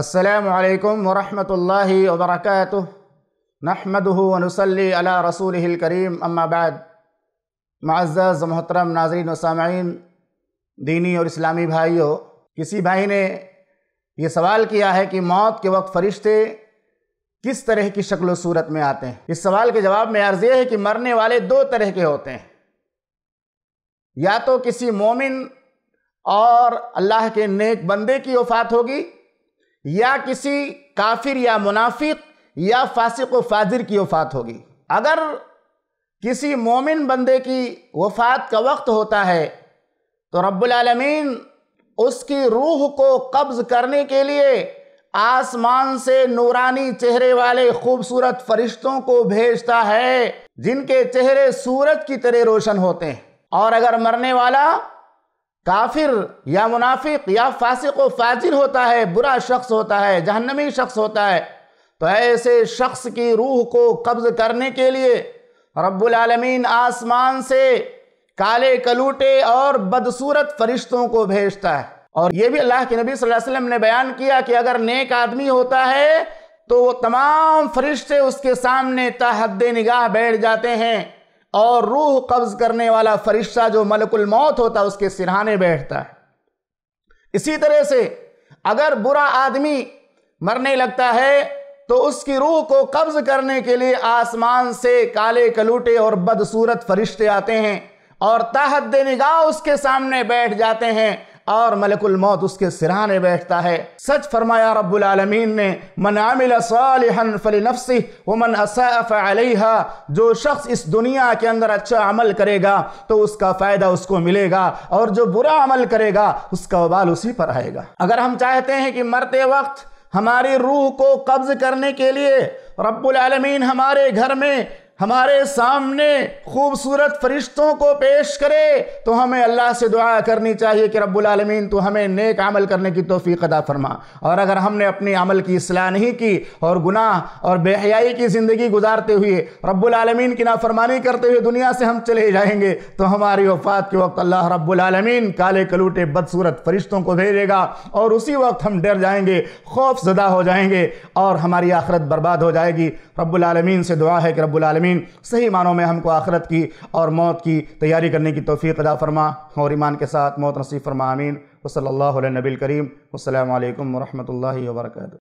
असलकम वरहमल वबरक नहमदनसली अला रसूल करीम अम्मा अम्माबाद मज़्ज़ मोहतरम नाजरीन सामीन दीनी और इस्लामी भाइयों किसी भाई ने यह सवाल किया है कि मौत के वक्त फरिश्ते किस तरह की शक्ल सूरत में आते हैं इस सवाल के जवाब में अर्ज़ है कि मरने वाले दो तरह के होते हैं या तो किसी मोमिन और अल्लाह के नेक बंदे की वफ़ात होगी या किसी काफिर या मुनाफिक या फासिक व फाजिर की वफ़ात होगी अगर किसी मोमिन बंदे की वफ़ात का वक्त होता है तो रबालमीन उसकी रूह को कब्ज़ करने के लिए आसमान से नूरानी चेहरे वाले खूबसूरत फरिश्तों को भेजता है जिनके चेहरे सूरज की तरह रोशन होते हैं और अगर मरने वाला काफिर या मुनाफिक या फासिक व फाजिर होता है बुरा शख्स होता है जहन्नमी शख्स होता है तो ऐसे शख्स की रूह को कब्ज़ करने के लिए रब्बुलआलमीन आसमान से काले कलूटे और बदसूरत फरिश्तों को भेजता है और ये भी अल्लाह के नबी सल्लल्लाहु अलैहि वसल्लम ने बयान किया कि अगर नेक आदमी होता है तो वो तमाम फरिश्ते उसके सामने तहद निगाह बैठ जाते हैं और रूह कब्ज करने वाला फरिश्ता जो मलकुल मौत होता है उसके सिरहाने बैठता है इसी तरह से अगर बुरा आदमी मरने लगता है तो उसकी रूह को कब्ज करने के लिए आसमान से काले कलूटे और बदसूरत फरिश्ते आते हैं और ताहद निगाह उसके सामने बैठ जाते हैं और मलकुल मौत उसके सिराने बैठता है सच फरमाया रब्बुल आलमीन ने मन आमिल सालिहन फली व मन असफ़लहा जो शख्स इस दुनिया के अंदर अच्छा अमल करेगा तो उसका फ़ायदा उसको मिलेगा और जो बुरा अमल करेगा उसका उबाल उसी पर आएगा अगर हम चाहते हैं कि मरते वक्त हमारी रूह को कब्ज़ करने के लिए रब्बुल आलमीन हमारे घर में हमारे सामने खूबसूरत फरिश्तों को पेश करे तो हमें अल्लाह से दुआ करनी चाहिए कि रब्बालमीन तो हमें नेक अमल करने की तोफ़ी अदा फरमा और अगर हमने अपने अमल की असलाह नहीं की और गुनाह और बेहयाई की ज़िंदगी गुजारते हुए रब्बालमीन की नाफरमानी करते हुए दुनिया से हम चले जाएंगे तो हमारी वफात के वक्त अल्लाह रब्बुलमीन काले कलूटे बदसूरत फरिश्तों को भेजेगा और उसी वक्त हम डर जाएंगे खौफ ज़दा हो जाएंगे और हमारी आखरत बर्बाद हो जाएगी रब्बुलमीन से दुआ है कि रब्बुलमीन आमीन सही मानों में हमको आखरत की और मौत की तैयारी करने की तोफ़ी अदा फरमा और ईमान के साथ मौत नसीब फरमा आमीन वसल नबी करीम अल्लाम वरहमल वर्का